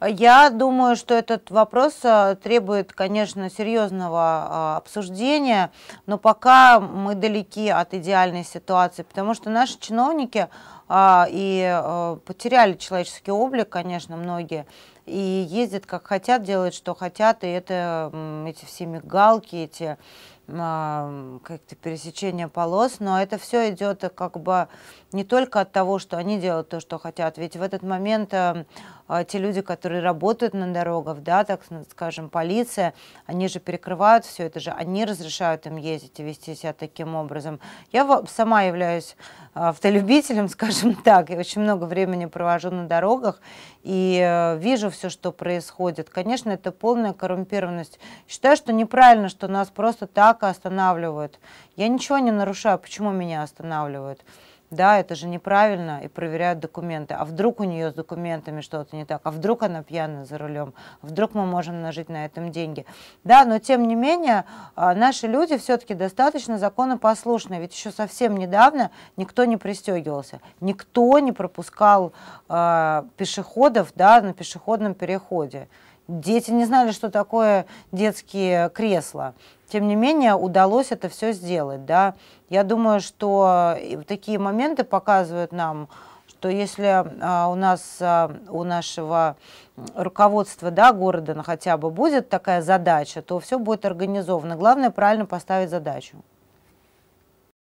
Я думаю, что этот вопрос э, требует, конечно, серьезного а, обсуждения, но пока мы далеки от идеальной ситуации, потому что наши чиновники а, и э, потеряли человеческий облик, конечно, многие и ездят как хотят, делают что хотят, и это эти все мигалки, эти а, как-то пересечения полос, но это все идет э, как бы не только от того, что они делают то, что хотят, ведь в этот момент э, а, те люди, которые работают на дорогах, да, так скажем, полиция, они же перекрывают все это же, они разрешают им ездить и вести себя таким образом. Я сама являюсь автолюбителем, скажем так, и очень много времени провожу на дорогах и э, вижу все, что происходит. Конечно, это полная коррумпированность. Считаю, что неправильно, что нас просто так останавливают. Я ничего не нарушаю, почему меня останавливают? да, это же неправильно, и проверяют документы. А вдруг у нее с документами что-то не так? А вдруг она пьяна за рулем? А вдруг мы можем нажить на этом деньги? Да, но тем не менее, а, наши люди все-таки достаточно законопослушные. Ведь еще совсем недавно никто не пристегивался, никто не пропускал э, пешеходов да, на пешеходном переходе. Дети не знали, что такое детские кресла. Тем не менее, удалось это все сделать. Да? Я думаю, что э, такие моменты показывают нам, что если а, у нас, а, у нашего руководства да, города ну, хотя бы будет такая задача, то все будет организовано. Главное правильно поставить задачу.